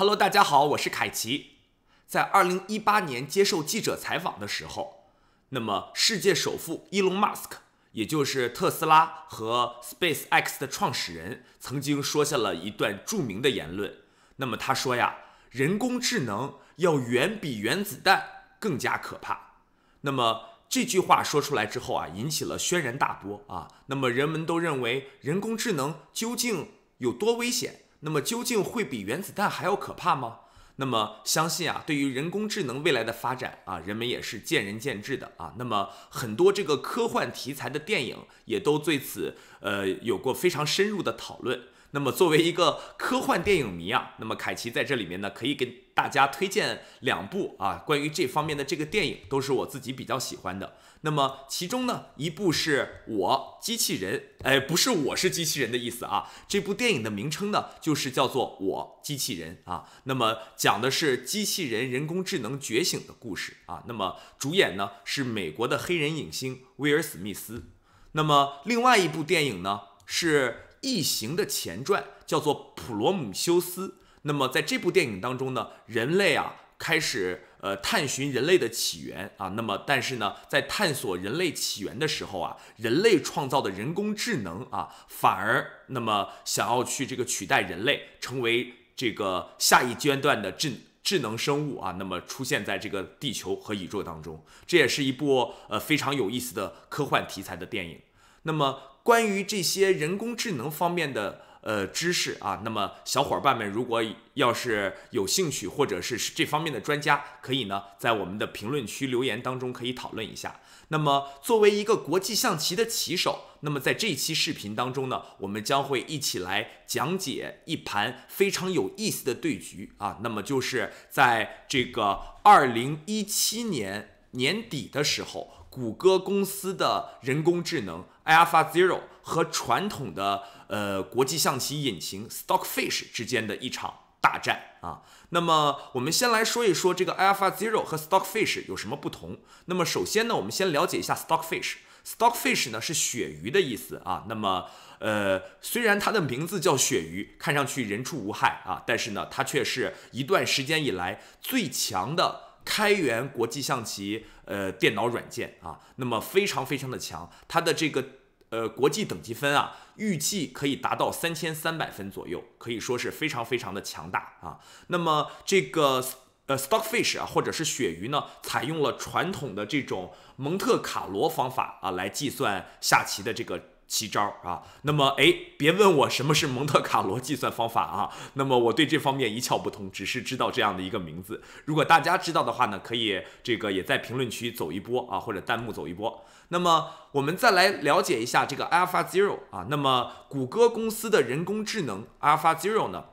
Hello，大家好，我是凯奇。在二零一八年接受记者采访的时候，那么世界首富伊隆·马斯克，也就是特斯拉和 Space X 的创始人，曾经说下了一段著名的言论。那么他说呀，人工智能要远比原子弹更加可怕。那么这句话说出来之后啊，引起了轩然大波啊。那么人们都认为人工智能究竟有多危险？那么究竟会比原子弹还要可怕吗？那么相信啊，对于人工智能未来的发展啊，人们也是见仁见智的啊。那么很多这个科幻题材的电影也都对此呃有过非常深入的讨论。那么作为一个科幻电影迷啊，那么凯奇在这里面呢可以跟。大家推荐两部啊，关于这方面的这个电影，都是我自己比较喜欢的。那么其中呢，一部是我机器人，哎，不是我是机器人的意思啊。这部电影的名称呢，就是叫做《我机器人》啊。那么讲的是机器人人工智能觉醒的故事啊。那么主演呢是美国的黑人影星威尔史密斯。那么另外一部电影呢是《异形》的前传，叫做《普罗米修斯》。那么，在这部电影当中呢，人类啊开始呃探寻人类的起源啊。那么，但是呢，在探索人类起源的时候啊，人类创造的人工智能啊，反而那么想要去这个取代人类，成为这个下一阶段的智智能生物啊，那么出现在这个地球和宇宙当中。这也是一部呃非常有意思的科幻题材的电影。那么，关于这些人工智能方面的。呃，知识啊，那么小伙伴们，如果要是有兴趣或者是是这方面的专家，可以呢在我们的评论区留言当中可以讨论一下。那么作为一个国际象棋的棋手，那么在这一期视频当中呢，我们将会一起来讲解一盘非常有意思的对局啊，那么就是在这个二零一七年年底的时候。谷歌公司的人工智能 Alpha Zero 和传统的呃国际象棋引擎 Stockfish 之间的一场大战啊。那么我们先来说一说这个 Alpha Zero 和 Stockfish 有什么不同。那么首先呢，我们先了解一下 Stockfish。Stockfish 呢是鳕鱼的意思啊。那么呃，虽然它的名字叫鳕鱼，看上去人畜无害啊，但是呢，它却是一段时间以来最强的。开源国际象棋呃电脑软件啊，那么非常非常的强，它的这个呃国际等级分啊，预计可以达到三千三百分左右，可以说是非常非常的强大啊。那么这个呃 Stockfish 啊，或者是鳕鱼呢，采用了传统的这种蒙特卡罗方法啊，来计算下棋的这个。奇招啊！那么，哎，别问我什么是蒙特卡罗计算方法啊！那么，我对这方面一窍不通，只是知道这样的一个名字。如果大家知道的话呢，可以这个也在评论区走一波啊，或者弹幕走一波。那么，我们再来了解一下这个 Alpha Zero 啊。那么，谷歌公司的人工智能 Alpha Zero 呢，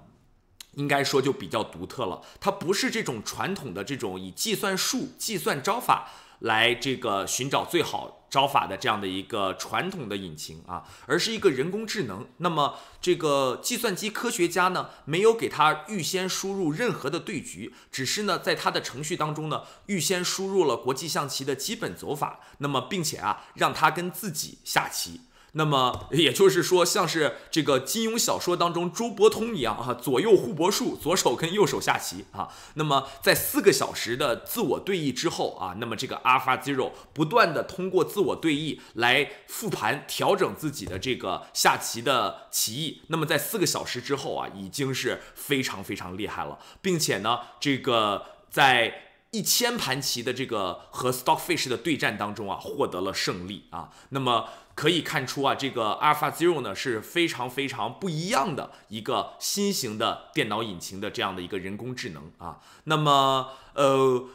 应该说就比较独特了。它不是这种传统的这种以计算数计算招法。来这个寻找最好招法的这样的一个传统的引擎啊，而是一个人工智能。那么这个计算机科学家呢，没有给他预先输入任何的对局，只是呢在他的程序当中呢，预先输入了国际象棋的基本走法。那么并且啊，让他跟自己下棋。那么也就是说，像是这个金庸小说当中周伯通一样啊，左右互搏术，左手跟右手下棋啊。那么在四个小时的自我对弈之后啊，那么这个 Alpha Zero 不断的通过自我对弈来复盘调整自己的这个下棋的棋艺。那么在四个小时之后啊，已经是非常非常厉害了，并且呢，这个在。一千盘棋的这个和 Stockfish 的对战当中啊，获得了胜利啊。那么可以看出啊，这个 AlphaZero 呢是非常非常不一样的一个新型的电脑引擎的这样的一个人工智能啊。那么呃，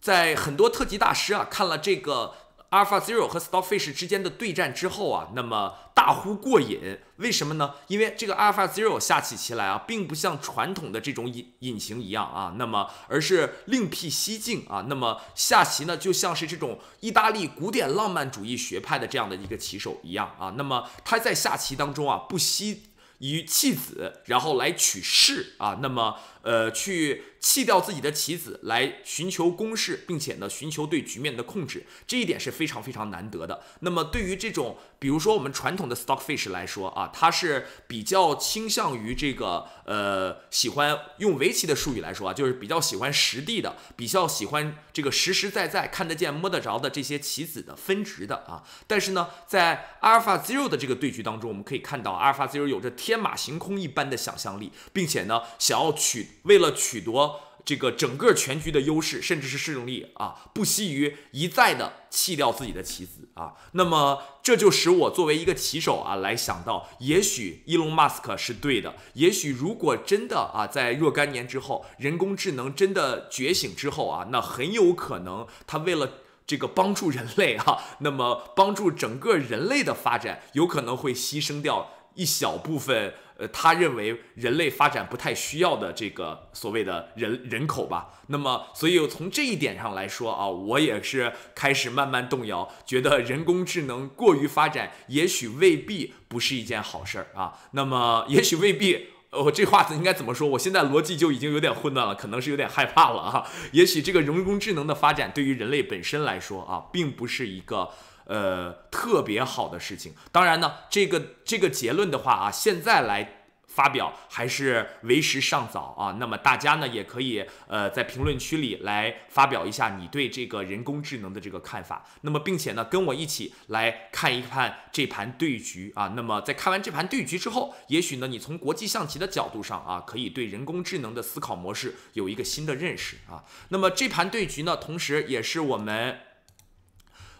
在很多特级大师啊看了这个。AlphaZero 和 Stockfish 之间的对战之后啊，那么大呼过瘾，为什么呢？因为这个 AlphaZero 下起棋来啊，并不像传统的这种引引擎一样啊，那么而是另辟蹊径啊，那么下棋呢，就像是这种意大利古典浪漫主义学派的这样的一个棋手一样啊，那么他在下棋当中啊，不惜以弃子，然后来取势啊，那么。呃，去弃掉自己的棋子来寻求攻势，并且呢，寻求对局面的控制，这一点是非常非常难得的。那么，对于这种，比如说我们传统的 stockfish 来说啊，它是比较倾向于这个，呃，喜欢用围棋的术语来说啊，就是比较喜欢实地的，比较喜欢这个实实在在看得见摸得着的这些棋子的分值的啊。但是呢，在阿尔法 zero 的这个对局当中，我们可以看到阿尔法 zero 有着天马行空一般的想象力，并且呢，想要取。为了取得这个整个全局的优势，甚至是市能力啊，不惜于一再的弃掉自己的棋子啊。那么，这就使我作为一个棋手啊，来想到，也许伊隆马斯克是对的。也许如果真的啊，在若干年之后，人工智能真的觉醒之后啊，那很有可能，他为了这个帮助人类哈，那么帮助整个人类的发展，有可能会牺牲掉一小部分。呃，他认为人类发展不太需要的这个所谓的人人口吧，那么，所以从这一点上来说啊，我也是开始慢慢动摇，觉得人工智能过于发展，也许未必不是一件好事儿啊。那么，也许未必，呃，这话子应该怎么说？我现在逻辑就已经有点混乱了，可能是有点害怕了啊。也许这个人工智能的发展，对于人类本身来说啊，并不是一个。呃，特别好的事情。当然呢，这个这个结论的话啊，现在来发表还是为时尚早啊。那么大家呢，也可以呃在评论区里来发表一下你对这个人工智能的这个看法。那么，并且呢，跟我一起来看一看这盘对局啊。那么，在看完这盘对局之后，也许呢，你从国际象棋的角度上啊，可以对人工智能的思考模式有一个新的认识啊。那么，这盘对局呢，同时也是我们。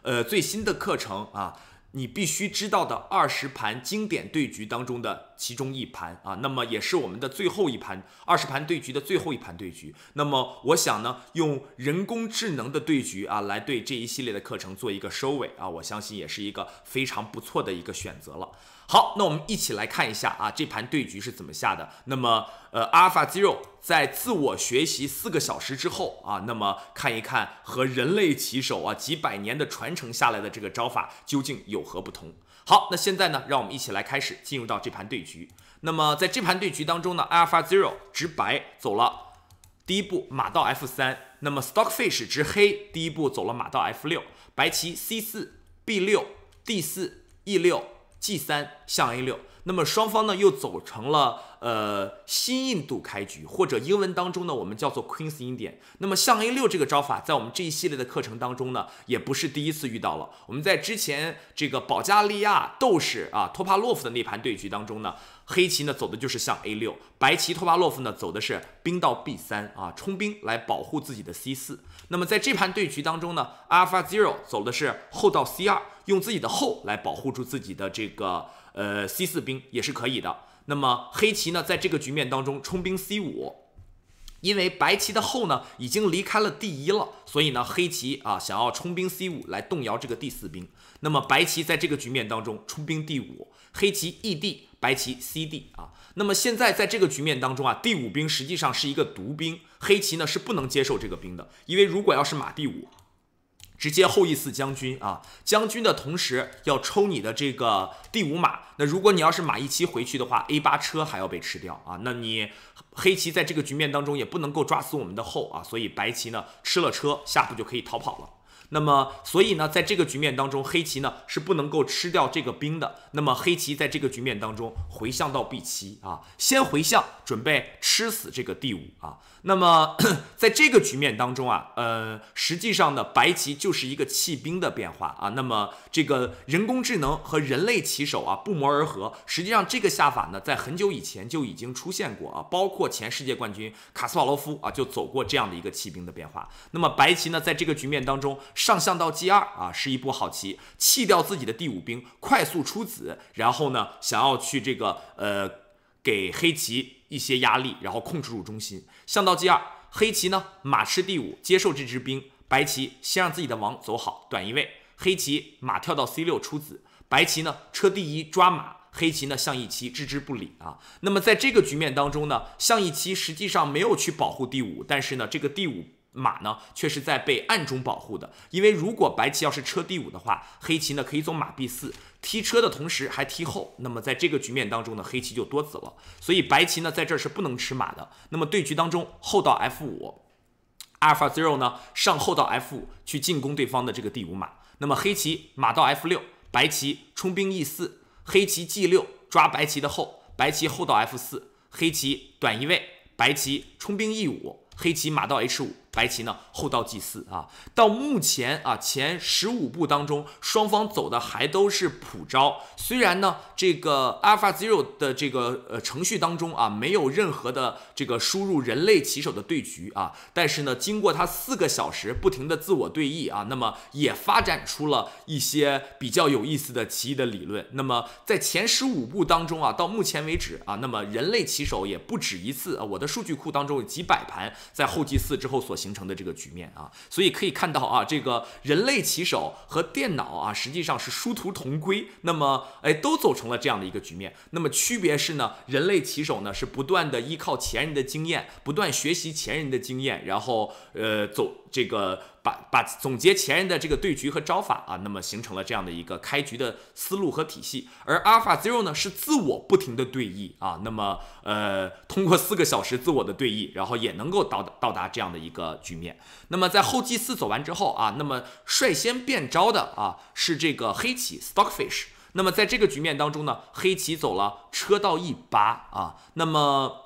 呃，最新的课程啊，你必须知道的二十盘经典对局当中的其中一盘啊，那么也是我们的最后一盘，二十盘对局的最后一盘对局。那么我想呢，用人工智能的对局啊，来对这一系列的课程做一个收尾啊，我相信也是一个非常不错的一个选择了。好，那我们一起来看一下啊，这盘对局是怎么下的。那么，呃，Alpha Zero 在自我学习四个小时之后啊，那么看一看和人类棋手啊几百年的传承下来的这个招法究竟有何不同。好，那现在呢，让我们一起来开始进入到这盘对局。那么在这盘对局当中呢，Alpha Zero 执白走了第一步，马到 f 三。那么 Stockfish 执黑第一步走了马到 f 六。白棋 c 四、b 六、d 四、e 六。g 三象 a 六，那么双方呢又走成了呃新印度开局，或者英文当中呢我们叫做 queen's Indian。那么象 a 六这个招法在我们这一系列的课程当中呢也不是第一次遇到了。我们在之前这个保加利亚斗士啊托帕洛夫的那盘对局当中呢，黑棋呢走的就是象 a 六，白棋托帕洛夫呢走的是兵到 b 三啊冲兵来保护自己的 c 四。那么在这盘对局当中呢，Alpha Zero 走的是后到 C 二，用自己的后来保护住自己的这个呃 C 四兵也是可以的。那么黑棋呢，在这个局面当中冲兵 C 五，因为白棋的后呢已经离开了第一了，所以呢黑棋啊想要冲兵 C 五来动摇这个第四兵。那么白棋在这个局面当中冲兵 D 五。黑棋 e d，白棋 c d 啊，那么现在在这个局面当中啊，第五兵实际上是一个毒兵，黑棋呢是不能接受这个兵的，因为如果要是马第五，直接后一四将军啊，将军的同时要抽你的这个第五马，那如果你要是马一七回去的话，a 八车还要被吃掉啊，那你黑棋在这个局面当中也不能够抓死我们的后啊，所以白棋呢吃了车，下步就可以逃跑了。那么，所以呢，在这个局面当中，黑棋呢是不能够吃掉这个兵的。那么，黑棋在这个局面当中回向到 b 七啊，先回向，准备吃死这个第五啊。那么，在这个局面当中啊，呃，实际上呢，白棋就是一个弃兵的变化啊。那么，这个人工智能和人类棋手啊不谋而合。实际上，这个下法呢，在很久以前就已经出现过啊。包括前世界冠军卡斯瓦罗夫啊，就走过这样的一个弃兵的变化。那么，白棋呢，在这个局面当中。上象到 G 二啊，是一步好棋，弃掉自己的第五兵，快速出子，然后呢，想要去这个呃，给黑棋一些压力，然后控制住中心。象到 G 二，黑棋呢马吃第五，接受这支兵。白棋先让自己的王走好，短一位。黑棋马跳到 C 六出子，白棋呢车第一抓马，黑棋呢象一七置之不理啊。那么在这个局面当中呢，象一七实际上没有去保护第五，但是呢，这个第五。马呢，却是在被暗中保护的。因为如果白棋要是车第五的话，黑棋呢可以走马 B 四，踢车的同时还踢后。那么在这个局面当中呢，黑棋就多子了。所以白棋呢在这是不能吃马的。那么对局当中，后到 F 五阿尔法 z e r o 呢上后到 F 五去进攻对方的这个第五马。那么黑棋马到 F 六，白棋冲兵 E 四，黑棋 G 六抓白棋的后，白棋后到 F 四，黑棋短移位，白棋冲兵 E 五，黑棋马到 H 五。白棋呢后到祭四啊，到目前啊前十五步当中，双方走的还都是普招。虽然呢这个 AlphaZero 的这个呃程序当中啊没有任何的这个输入人类棋手的对局啊，但是呢经过他四个小时不停的自我对弈啊，那么也发展出了一些比较有意思的棋艺的理论。那么在前十五步当中啊，到目前为止啊，那么人类棋手也不止一次啊，我的数据库当中有几百盘在后祭四之后所。形成的这个局面啊，所以可以看到啊，这个人类棋手和电脑啊，实际上是殊途同归。那么，哎，都走成了这样的一个局面。那么，区别是呢，人类棋手呢是不断的依靠前人的经验，不断学习前人的经验，然后呃走。这个把把总结前人的这个对局和招法啊，那么形成了这样的一个开局的思路和体系。而 Alpha Zero 呢是自我不停的对弈啊，那么呃通过四个小时自我的对弈，然后也能够到到达这样的一个局面。那么在后继四走完之后啊，那么率先变招的啊是这个黑棋 Stockfish。那么在这个局面当中呢，黑棋走了车到一八啊，那么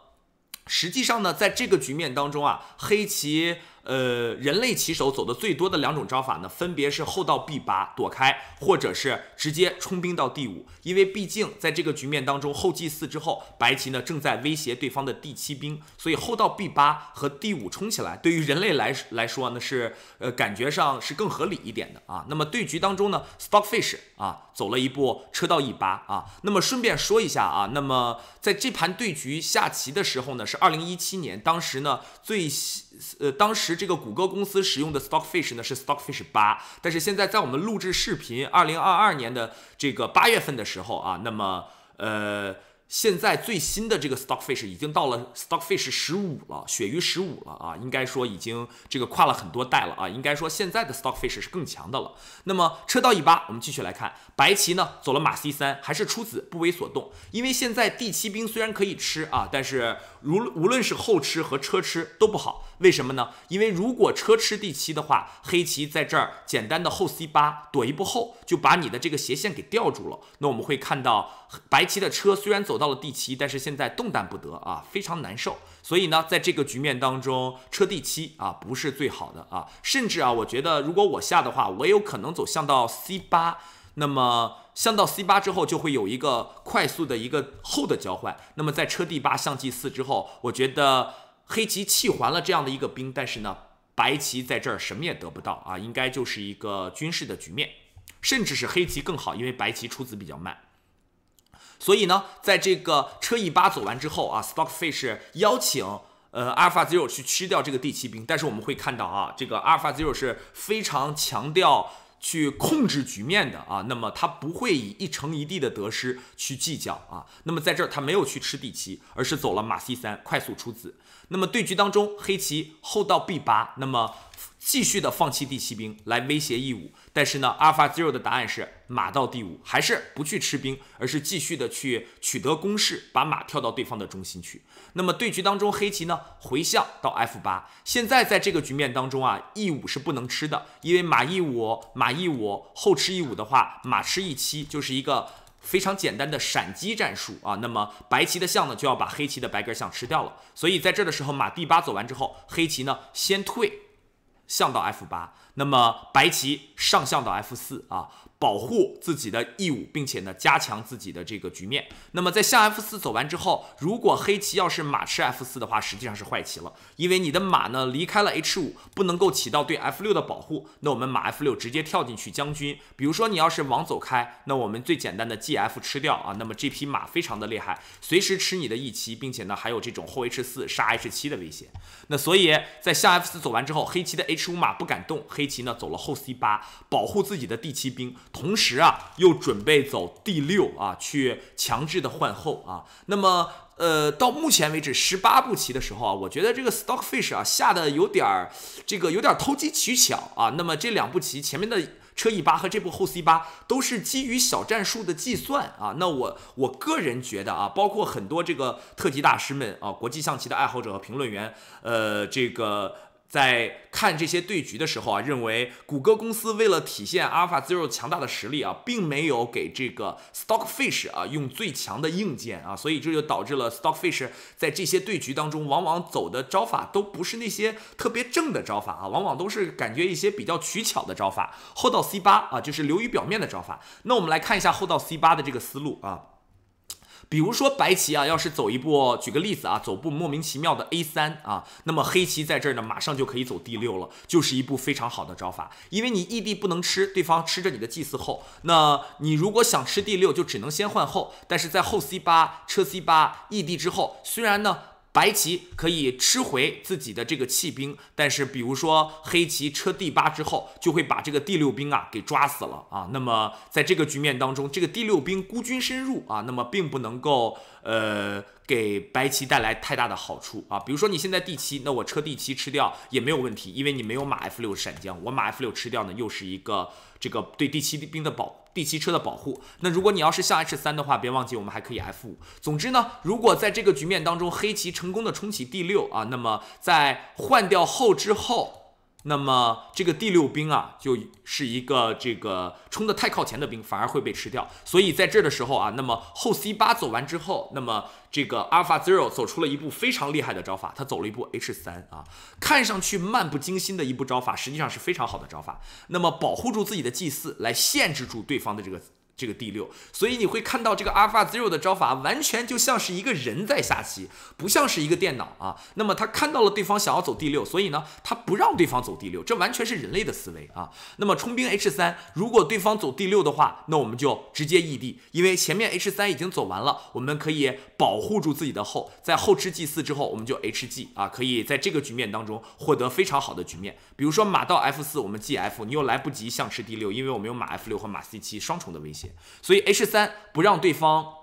实际上呢，在这个局面当中啊，黑棋。呃，人类棋手走的最多的两种招法呢，分别是后到 B 八躲开，或者是直接冲兵到第五。因为毕竟在这个局面当中，后 g 四之后，白棋呢正在威胁对方的第七兵，所以后到 B 八和第五冲起来，对于人类来来说呢是呃感觉上是更合理一点的啊。那么对局当中呢，Stockfish 啊走了一步车到 E 八啊。那么顺便说一下啊，那么在这盘对局下棋的时候呢，是二零一七年，当时呢最。呃，当时这个谷歌公司使用的 Stockfish 呢是 Stockfish 八，但是现在在我们录制视频，二零二二年的这个八月份的时候啊，那么呃。现在最新的这个 Stockfish 已经到了 Stockfish 十五了，鳕鱼十五了啊，应该说已经这个跨了很多代了啊，应该说现在的 Stockfish 是更强的了。那么车到一八，我们继续来看，白棋呢走了马 c 三，还是出子不为所动，因为现在第七兵虽然可以吃啊，但是如无论是后吃和车吃都不好，为什么呢？因为如果车吃第七的话，黑棋在这儿简单的后 c 八躲一步后，就把你的这个斜线给吊住了，那我们会看到。白棋的车虽然走到了第七，但是现在动弹不得啊，非常难受。所以呢，在这个局面当中，车第七啊不是最好的啊，甚至啊，我觉得如果我下的话，我有可能走向到 c 八。那么向到 c 八之后，就会有一个快速的一个后的交换。那么在车 d 八象 g 四之后，我觉得黑棋弃还了这样的一个兵，但是呢，白棋在这儿什么也得不到啊，应该就是一个军事的局面，甚至是黑棋更好，因为白棋出子比较慢。所以呢，在这个车一八走完之后啊，Stockfish 邀请呃 AlphaZero 去吃掉这个第七兵，但是我们会看到啊，这个 AlphaZero 是非常强调去控制局面的啊，那么他不会以一城一地的得失去计较啊，那么在这儿他没有去吃第七，而是走了马 c 三快速出子，那么对局当中黑棋后到 b 八，那么。继续的放弃第七兵来威胁 e 五，但是呢，Alpha Zero 的答案是马到第五，还是不去吃兵，而是继续的去取得攻势，把马跳到对方的中心去。那么对局当中，黑棋呢回象到 f 八。现在在这个局面当中啊，e 五是不能吃的，因为马 e 五马 e 五后吃 e 五的话，马吃 e 七就是一个非常简单的闪击战术啊。那么白棋的象呢就要把黑棋的白格象吃掉了。所以在这的时候，马 d 八走完之后，黑棋呢先退。象到 f 八，那么白棋上象到 f 四啊。保护自己的义务，并且呢加强自己的这个局面。那么在象 f 四走完之后，如果黑棋要是马吃 f 四的话，实际上是坏棋了，因为你的马呢离开了 h 五，不能够起到对 f 六的保护。那我们马 f 六直接跳进去将军。比如说你要是王走开，那我们最简单的 g f 吃掉啊。那么这匹马非常的厉害，随时吃你的 e 棋，并且呢还有这种后 h 四杀 h 七的威胁。那所以在象 f 四走完之后，黑棋的 h 五马不敢动，黑棋呢走了后 c 八保护自己的第七兵。同时啊，又准备走第六啊，去强制的换后啊。那么，呃，到目前为止十八步棋的时候啊，我觉得这个 Stockfish 啊下的有点儿这个有点儿机取巧啊。那么这两步棋前面的车 e 八和这部后 c 八都是基于小战术的计算啊。那我我个人觉得啊，包括很多这个特级大师们啊，国际象棋的爱好者和评论员，呃，这个。在看这些对局的时候啊，认为谷歌公司为了体现 Alpha Zero 强大的实力啊，并没有给这个 Stockfish 啊用最强的硬件啊，所以这就导致了 Stockfish 在这些对局当中，往往走的招法都不是那些特别正的招法啊，往往都是感觉一些比较取巧的招法。后到 c 八啊，就是流于表面的招法。那我们来看一下后到 c 八的这个思路啊。比如说白棋啊，要是走一步，举个例子啊，走步莫名其妙的 A 三啊，那么黑棋在这儿呢，马上就可以走 D 六了，就是一步非常好的招法，因为你异地不能吃，对方吃着你的祭祀后，那你如果想吃第六，就只能先换后，但是在后 C 八车 C 八异地之后，虽然呢。白棋可以吃回自己的这个弃兵，但是比如说黑棋车第八之后，就会把这个第六兵啊给抓死了啊。那么在这个局面当中，这个第六兵孤军深入啊，那么并不能够呃。给白棋带来太大的好处啊！比如说你现在第七，那我车第七吃掉也没有问题，因为你没有马 f 六闪将，我马 f 六吃掉呢，又是一个这个对第七兵的保、第七车的保护。那如果你要是象 h 三的话，别忘记我们还可以 f 五。总之呢，如果在这个局面当中黑棋成功的冲起第六啊，那么在换掉后之后。那么这个第六兵啊，就是一个这个冲的太靠前的兵，反而会被吃掉。所以在这儿的时候啊，那么后 c 八走完之后，那么这个 alpha zero 走出了一步非常厉害的招法，他走了一步 h 三啊，看上去漫不经心的一步招法，实际上是非常好的招法。那么保护住自己的 g 四，来限制住对方的这个。这个第六，所以你会看到这个 AlphaZero 的招法完全就像是一个人在下棋，不像是一个电脑啊。那么他看到了对方想要走第六，所以呢，他不让对方走第六，这完全是人类的思维啊。那么冲兵 H3，如果对方走第六的话，那我们就直接异地，因为前面 H3 已经走完了，我们可以保护住自己的后，在后吃 G4 之后，我们就 Hg 啊，可以在这个局面当中获得非常好的局面。比如说马到 F4，我们 Gf，你又来不及象吃第六，因为我们有马 F6 和马 C7 双重的威胁。所以 H 三不让对方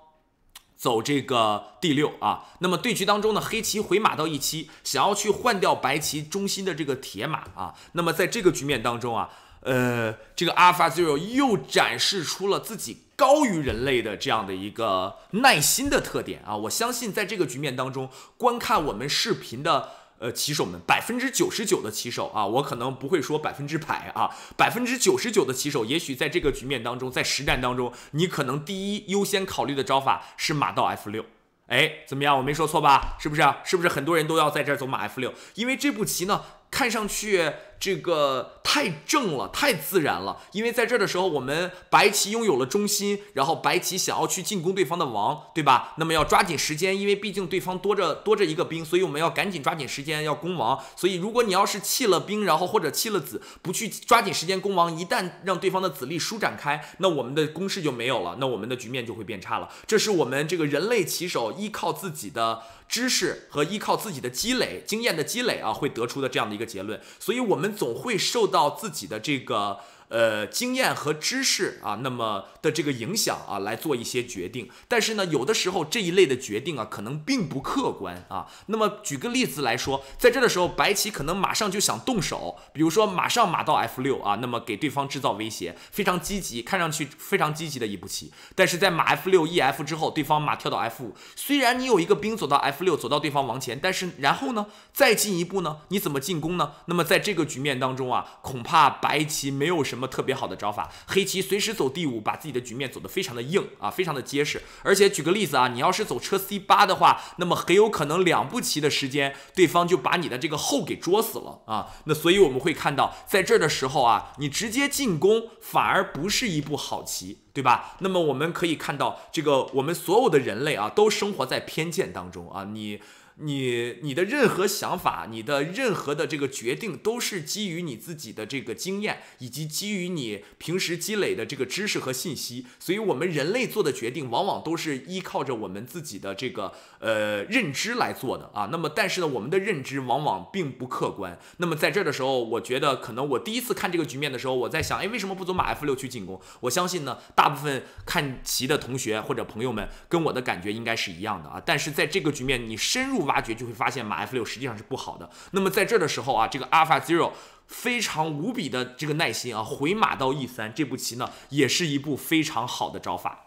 走这个第六啊，那么对局当中呢，黑棋回马到一七，想要去换掉白棋中心的这个铁马啊，那么在这个局面当中啊，呃，这个 AlphaZero 又展示出了自己高于人类的这样的一个耐心的特点啊，我相信在这个局面当中，观看我们视频的。呃，棋手们，百分之九十九的棋手啊，我可能不会说百分之百啊，百分之九十九的棋手，也许在这个局面当中，在实战当中，你可能第一优先考虑的招法是马到 f 六，哎，怎么样？我没说错吧？是不是？是不是很多人都要在这儿走马 f 六？因为这步棋呢？看上去这个太正了，太自然了。因为在这儿的时候，我们白棋拥有了中心，然后白棋想要去进攻对方的王，对吧？那么要抓紧时间，因为毕竟对方多着多着一个兵，所以我们要赶紧抓紧时间要攻王。所以如果你要是弃了兵，然后或者弃了子，不去抓紧时间攻王，一旦让对方的子力舒展开，那我们的攻势就没有了，那我们的局面就会变差了。这是我们这个人类棋手依靠自己的。知识和依靠自己的积累、经验的积累啊，会得出的这样的一个结论，所以我们总会受到自己的这个。呃，经验和知识啊，那么的这个影响啊，来做一些决定。但是呢，有的时候这一类的决定啊，可能并不客观啊。那么举个例子来说，在这的时候，白棋可能马上就想动手，比如说马上马到 f 六啊，那么给对方制造威胁，非常积极，看上去非常积极的一步棋。但是在马 f 六 e f 之后，对方马跳到 f 五，虽然你有一个兵走到 f 六，走到对方王前，但是然后呢，再进一步呢，你怎么进攻呢？那么在这个局面当中啊，恐怕白棋没有什么。特别好的招法，黑棋随时走第五，把自己的局面走得非常的硬啊，非常的结实。而且举个例子啊，你要是走车 c 八的话，那么很有可能两步棋的时间，对方就把你的这个后给捉死了啊。那所以我们会看到，在这儿的时候啊，你直接进攻反而不是一步好棋，对吧？那么我们可以看到，这个我们所有的人类啊，都生活在偏见当中啊，你。你你的任何想法，你的任何的这个决定，都是基于你自己的这个经验，以及基于你平时积累的这个知识和信息。所以，我们人类做的决定，往往都是依靠着我们自己的这个呃认知来做的啊。那么，但是呢，我们的认知往往并不客观。那么，在这儿的时候，我觉得可能我第一次看这个局面的时候，我在想，哎，为什么不走马 f 六去进攻？我相信呢，大部分看棋的同学或者朋友们，跟我的感觉应该是一样的啊。但是在这个局面，你深入。挖掘就会发现马 f 六实际上是不好的。那么在这的时候啊，这个 Alpha Zero 非常无比的这个耐心啊，回马到 e 三这步棋呢，也是一步非常好的招法。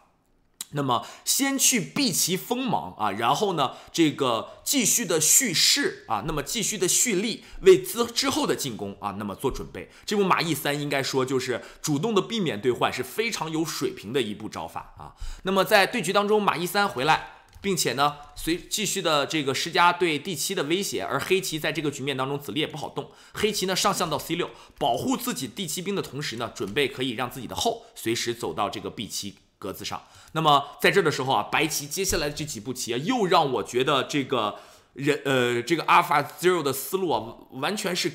那么先去避其锋芒啊，然后呢，这个继续的蓄势啊，那么继续的蓄力为之之后的进攻啊，那么做准备。这步马 e 三应该说就是主动的避免兑换，是非常有水平的一步招法啊。那么在对局当中，马 e 三回来。并且呢，随继续的这个施加对第七的威胁，而黑棋在这个局面当中，子力也不好动。黑棋呢上象到 c 六，保护自己第七兵的同时呢，准备可以让自己的后随时走到这个 b 七格子上。那么在这的时候啊，白棋接下来的这几步棋啊，又让我觉得这个人呃，这个 alpha zero 的思路啊，完全是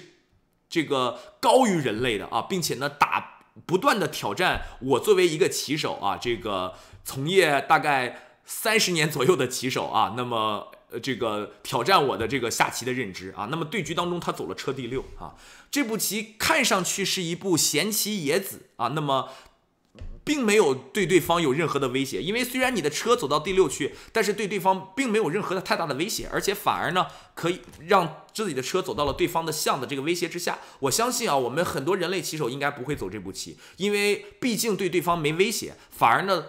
这个高于人类的啊，并且呢，打不断的挑战我作为一个棋手啊，这个从业大概。三十年左右的棋手啊，那么呃，这个挑战我的这个下棋的认知啊，那么对局当中他走了车第六啊，这步棋看上去是一步闲棋野子啊，那么并没有对对方有任何的威胁，因为虽然你的车走到第六去，但是对对方并没有任何的太大的威胁，而且反而呢可以让自己的车走到了对方的象的这个威胁之下。我相信啊，我们很多人类棋手应该不会走这步棋，因为毕竟对对方没威胁，反而呢。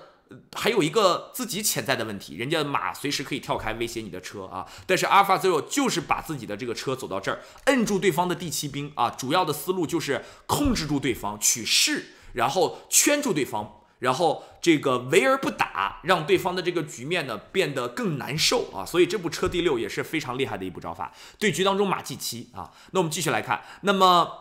还有一个自己潜在的问题，人家的马随时可以跳开威胁你的车啊。但是 AlphaZero 就是把自己的这个车走到这儿，摁住对方的第七兵啊。主要的思路就是控制住对方，取势，然后圈住对方，然后这个围而不打，让对方的这个局面呢变得更难受啊。所以这部车第六也是非常厉害的一部招法。对局当中马 G 七啊。那我们继续来看，那么。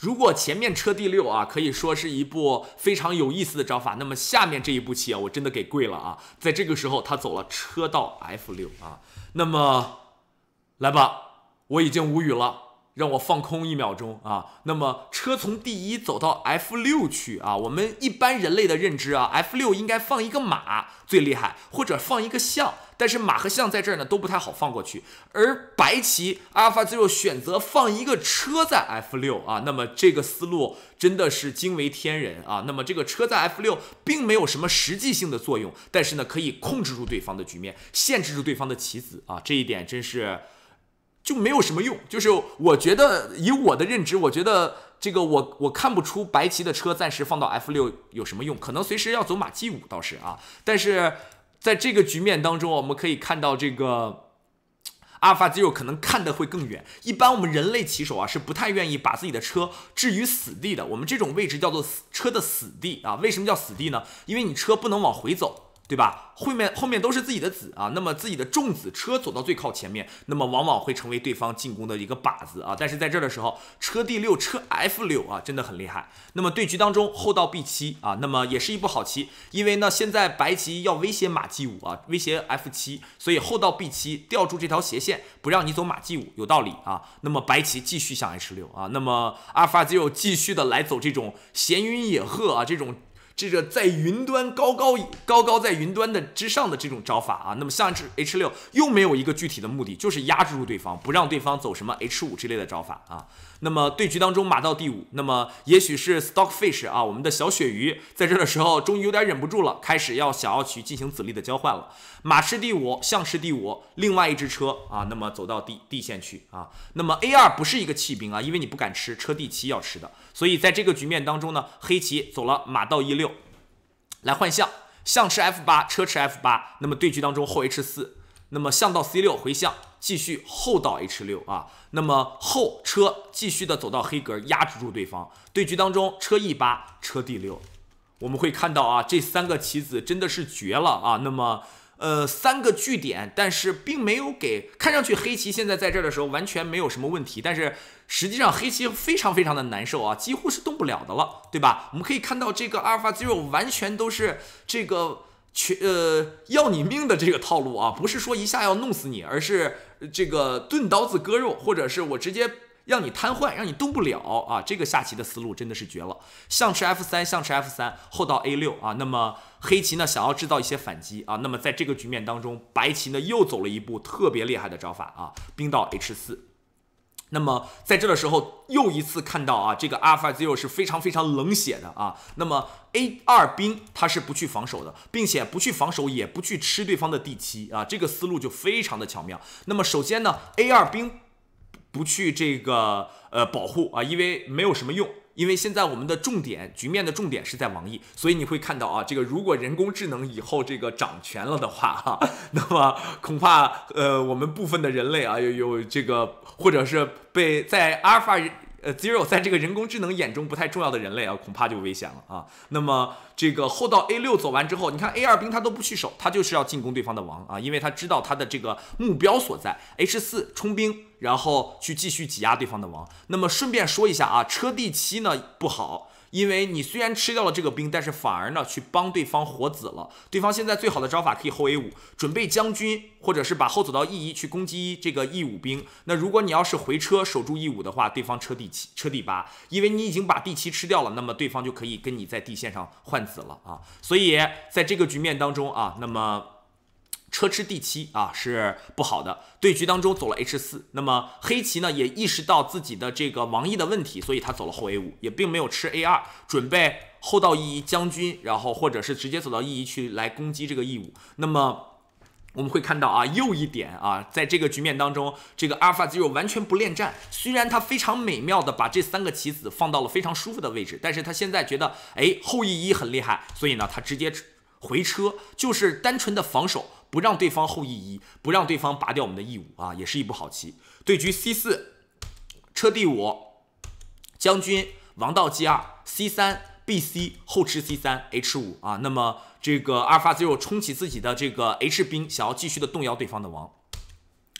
如果前面车第六啊，可以说是一部非常有意思的招法。那么下面这一步棋啊，我真的给跪了啊！在这个时候，他走了车到 f 六啊。那么，来吧，我已经无语了，让我放空一秒钟啊。那么，车从第一走到 f 六去啊。我们一般人类的认知啊，f 六应该放一个马最厉害，或者放一个象。但是马和象在这儿呢都不太好放过去，而白棋阿尔法最后选择放一个车在 f 六啊，那么这个思路真的是惊为天人啊！那么这个车在 f 六并没有什么实际性的作用，但是呢可以控制住对方的局面，限制住对方的棋子啊，这一点真是就没有什么用。就是我觉得以我的认知，我觉得这个我我看不出白棋的车暂时放到 f 六有什么用，可能随时要走马 g 五倒是啊，但是。在这个局面当中，我们可以看到这个阿尔法 Zero 可能看的会更远。一般我们人类骑手啊是不太愿意把自己的车置于死地的。我们这种位置叫做车的死地啊。为什么叫死地呢？因为你车不能往回走。对吧？后面后面都是自己的子啊，那么自己的重子车走到最靠前面，那么往往会成为对方进攻的一个靶子啊。但是在这儿的时候，车 d 六，车 f 六啊，真的很厉害。那么对局当中后到 b 七啊，那么也是一步好棋，因为呢现在白棋要威胁马 g 五啊，威胁 f 七，所以后到 b 七吊住这条斜线，不让你走马 g 五，有道理啊。那么白棋继续向 h 六啊，那么阿尔法就继续的来走这种闲云野鹤啊这种。这个在云端高高高高在云端的之上的这种招法啊，那么像至 H 六又没有一个具体的目的，就是压制住对方，不让对方走什么 H 五之类的招法啊。那么对局当中马到第五，那么也许是 Stockfish 啊，我们的小鳕鱼在这的时候终于有点忍不住了，开始要想要去进行子力的交换了。马吃第五，象吃第五，另外一只车啊，那么走到地地线去啊。那么 A 二不是一个弃兵啊，因为你不敢吃车，D 七要吃的。所以在这个局面当中呢，黑棋走了马到 e 六，来换象，象吃 F 八，车吃 F 八。那么对局当中后 H 四，那么象到 C 六回象，继续后到 H 六啊。那么后车继续的走到黑格，压制住对方。对局当中车 E 八，车 D 六，我们会看到啊，这三个棋子真的是绝了啊。那么。呃，三个据点，但是并没有给。看上去黑棋现在在这儿的时候完全没有什么问题，但是实际上黑棋非常非常的难受啊，几乎是动不了的了，对吧？我们可以看到这个阿尔法 z e r o 完全都是这个全呃要你命的这个套路啊，不是说一下要弄死你，而是这个钝刀子割肉，或者是我直接。让你瘫痪，让你动不了啊！这个下棋的思路真的是绝了。象吃 f 三，象吃 f 三后到 a 六啊。那么黑棋呢，想要制造一些反击啊。那么在这个局面当中，白棋呢又走了一步特别厉害的招法啊，兵到 h 四。那么在这的时候，又一次看到啊，这个 alpha zero 是非常非常冷血的啊。那么 a 二兵它是不去防守的，并且不去防守，也不去吃对方的 d 七啊。这个思路就非常的巧妙。那么首先呢，a 二兵。不去这个呃保护啊，因为没有什么用。因为现在我们的重点局面的重点是在网易，所以你会看到啊，这个如果人工智能以后这个掌权了的话哈，那么恐怕呃我们部分的人类啊有有这个或者是被在阿尔法。呃，zero 在这个人工智能眼中不太重要的人类啊，恐怕就危险了啊。那么这个后到 a 六走完之后，你看 a 二兵他都不去守，他就是要进攻对方的王啊，因为他知道他的这个目标所在。h 四冲兵，然后去继续挤压对方的王。那么顺便说一下啊，车 d 七呢不好。因为你虽然吃掉了这个兵，但是反而呢去帮对方活子了。对方现在最好的招法可以后 a 五，准备将军，或者是把后走到 e 一去攻击这个 e 五兵。那如果你要是回车守住 e 五的话，对方车第七、车第八，因为你已经把第七吃掉了，那么对方就可以跟你在地线上换子了啊。所以在这个局面当中啊，那么。车吃第七啊是不好的。对局当中走了 H 四，那么黑棋呢也意识到自己的这个王毅的问题，所以他走了后 A 五，也并没有吃 A 二，准备后到一将军，然后或者是直接走到一去来攻击这个 e 五。那么我们会看到啊，又一点啊，在这个局面当中，这个 AlphaZero 完全不恋战，虽然他非常美妙的把这三个棋子放到了非常舒服的位置，但是他现在觉得哎后羿一很厉害，所以呢他直接回车，就是单纯的防守。不让对方后翼一，不让对方拔掉我们的 e 五啊，也是一步好棋。对局 c 四，车第五，将军，王道 g 二，c 三，bc 后吃 c 三，h 五啊。那么这个阿尔法 zero 冲起自己的这个 h 兵，想要继续的动摇对方的王，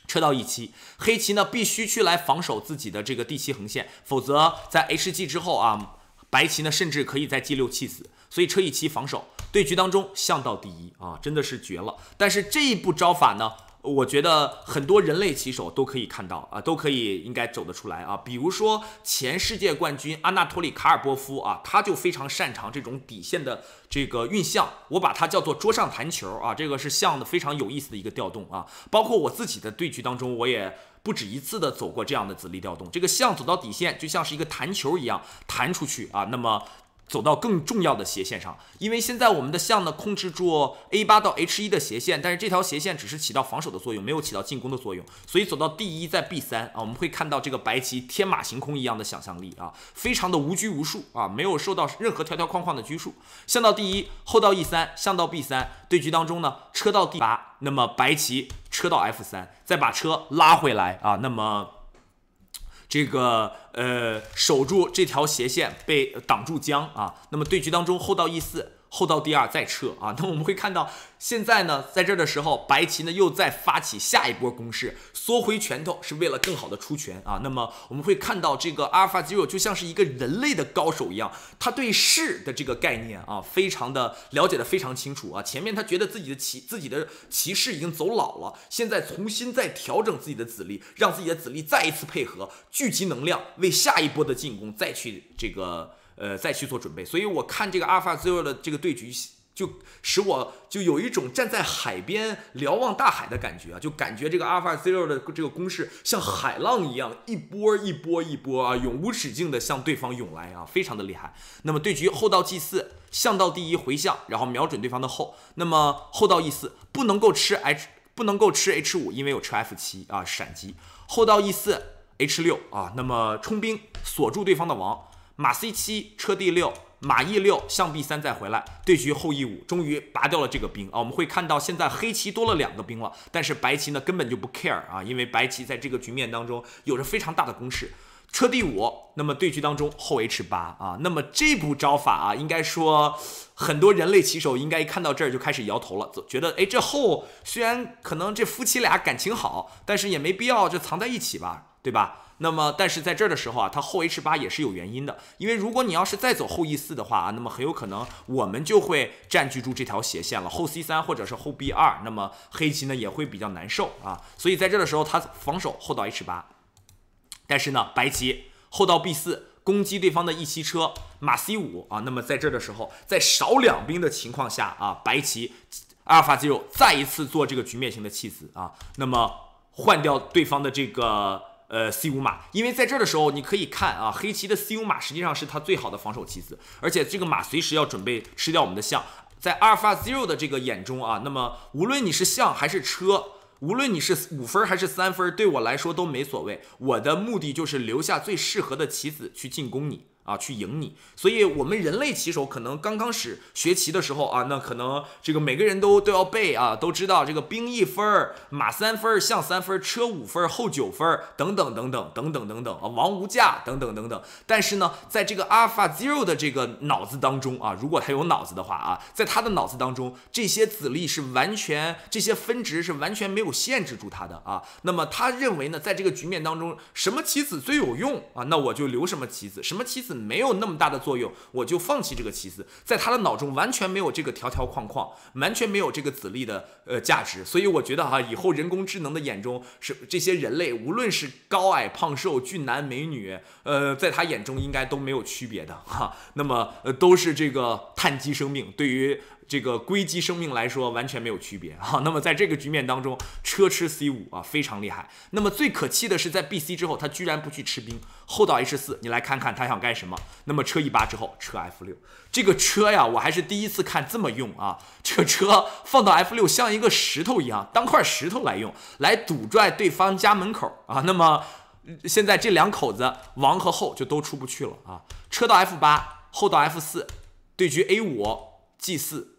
车到 e 七，黑棋呢必须去来防守自己的这个第七横线，否则在 hg 之后啊。白棋呢，甚至可以在 G 六弃子，所以车一七防守对局当中象到第一啊，真的是绝了。但是这一步招法呢，我觉得很多人类棋手都可以看到啊，都可以应该走得出来啊。比如说前世界冠军阿纳托里卡尔波夫啊，他就非常擅长这种底线的这个运象，我把它叫做桌上弹球啊，这个是象的非常有意思的一个调动啊。包括我自己的对局当中，我也。不止一次的走过这样的子力调动，这个象走到底线就像是一个弹球一样弹出去啊，那么。走到更重要的斜线上，因为现在我们的象呢控制住 a 八到 h 一的斜线，但是这条斜线只是起到防守的作用，没有起到进攻的作用。所以走到 d 一，在 b 三啊，我们会看到这个白棋天马行空一样的想象力啊，非常的无拘无束啊，没有受到任何条条框框的拘束。象到 d 一，后到 e 三，象到 b 三。对局当中呢，车到 d 八，那么白棋车到 f 三，再把车拉回来啊，那么。这个呃，守住这条斜线被挡住将啊，那么对局当中后到 e 四。后到第二再撤啊，那我们会看到现在呢，在这儿的时候，白棋呢又在发起下一波攻势，缩回拳头是为了更好的出拳啊。那么我们会看到这个 AlphaZero 就像是一个人类的高手一样，他对势的这个概念啊，非常的了解的非常清楚啊。前面他觉得自己的棋自己的棋势已经走老了，现在重新再调整自己的子力，让自己的子力再一次配合，聚集能量，为下一波的进攻再去这个。呃，再去做准备，所以我看这个 Alpha Zero 的这个对局，就使我就有一种站在海边瞭望大海的感觉啊，就感觉这个 Alpha Zero 的这个攻势像海浪一样，一波一波一波啊，永无止境的向对方涌来啊，非常的厉害。那么对局后到 G 四象到第一回象，然后瞄准对方的后，那么后到 E 四不能够吃 H，不能够吃 H 五，因为有车 F 七啊闪击后到 E 四 H 六啊，那么冲兵锁住对方的王。马 c 七车 d 六马 e 六象 b 三再回来对局后 e 五终于拔掉了这个兵啊我们会看到现在黑棋多了两个兵了但是白棋呢根本就不 care 啊因为白棋在这个局面当中有着非常大的攻势车 d 五那么对局当中后 h 八啊那么这步招法啊应该说很多人类棋手应该一看到这儿就开始摇头了觉得哎这后虽然可能这夫妻俩感情好但是也没必要就藏在一起吧。对吧？那么，但是在这儿的时候啊，他后 h 八也是有原因的，因为如果你要是再走后 e 四的话啊，那么很有可能我们就会占据住这条斜线了，后 c 三或者是后 b 二，那么黑棋呢也会比较难受啊。所以在这儿的时候，他防守后到 h 八，但是呢，白棋后到 b 四，攻击对方的 e 七车马 c 五啊。那么在这儿的时候，在少两兵的情况下啊，白棋阿尔法肌肉再一次做这个局面型的弃子啊，那么换掉对方的这个。呃，c 五马，因为在这的时候，你可以看啊，黑棋的 c 五马实际上是它最好的防守棋子，而且这个马随时要准备吃掉我们的象。在阿尔法 zero 的这个眼中啊，那么无论你是象还是车，无论你是五分还是三分，对我来说都没所谓。我的目的就是留下最适合的棋子去进攻你。啊，去赢你！所以，我们人类棋手可能刚刚始学棋的时候啊，那可能这个每个人都都要背啊，都知道这个兵一分儿，马三分儿，象三分儿，车五分儿，后九分儿，等等等等等等等等啊，王无价等等等等。但是呢，在这个 Alpha Zero 的这个脑子当中啊，如果他有脑子的话啊，在他的脑子当中，这些子力是完全，这些分值是完全没有限制住他的啊。那么他认为呢，在这个局面当中，什么棋子最有用啊？那我就留什么棋子，什么棋子。没有那么大的作用，我就放弃这个棋子，在他的脑中完全没有这个条条框框，完全没有这个子力的呃价值，所以我觉得啊，以后人工智能的眼中是这些人类，无论是高矮胖瘦、俊男美女，呃，在他眼中应该都没有区别的哈，那么呃都是这个碳基生命对于。这个硅基生命来说完全没有区别哈。那么在这个局面当中，车吃 c 五啊非常厉害。那么最可气的是在 b c 之后，他居然不去吃兵，后到 h 四，你来看看他想干什么。那么车一八之后，车 f 六，这个车呀我还是第一次看这么用啊。这个车放到 f 六像一个石头一样，当块石头来用，来堵拽对方家门口啊。那么现在这两口子王和后就都出不去了啊。车到 f 八，后到 f 四，对局 a 五 g 四。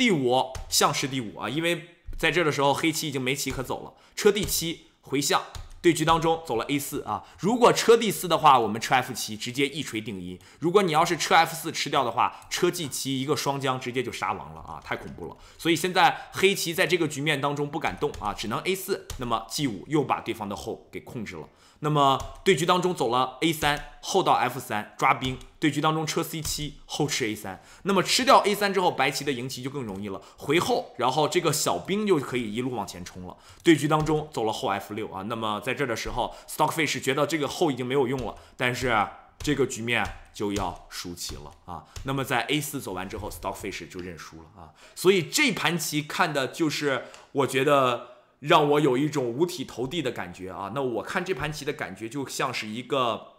第五象是第五啊，因为在这的时候黑棋已经没棋可走了。车第七回象对局当中走了 A 四啊，如果车第四的话，我们车 F 七直接一锤定音。如果你要是车 F 四吃掉的话，车 G 七一个双将直接就杀王了啊，太恐怖了。所以现在黑棋在这个局面当中不敢动啊，只能 A 四。那么 G 五又把对方的后给控制了。那么对局当中走了 a3 后到 f3 抓兵，对局当中车 c7 后吃 a3，那么吃掉 a3 之后，白棋的赢棋就更容易了，回后，然后这个小兵就可以一路往前冲了。对局当中走了后 f6 啊，那么在这的时候，Stockfish 觉得这个后已经没有用了，但是这个局面就要输棋了啊。那么在 a4 走完之后，Stockfish 就认输了啊。所以这盘棋看的就是，我觉得。让我有一种五体投地的感觉啊！那我看这盘棋的感觉，就像是一个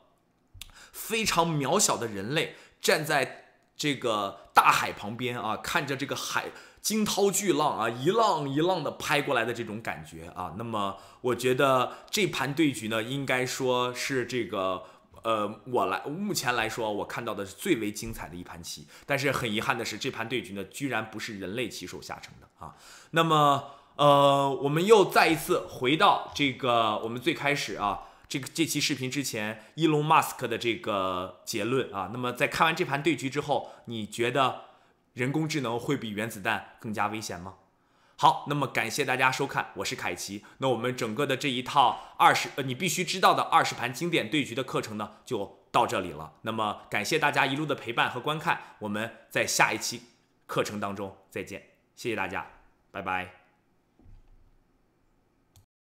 非常渺小的人类站在这个大海旁边啊，看着这个海惊涛巨浪啊，一浪一浪的拍过来的这种感觉啊。那么，我觉得这盘对局呢，应该说是这个呃，我来目前来说，我看到的是最为精彩的一盘棋。但是很遗憾的是，这盘对局呢，居然不是人类棋手下成的啊。那么。呃，我们又再一次回到这个我们最开始啊，这个这期视频之前，伊隆马斯克的这个结论啊。那么在看完这盘对局之后，你觉得人工智能会比原子弹更加危险吗？好，那么感谢大家收看，我是凯奇。那我们整个的这一套二十，呃，你必须知道的二十盘经典对局的课程呢，就到这里了。那么感谢大家一路的陪伴和观看，我们在下一期课程当中再见，谢谢大家，拜拜。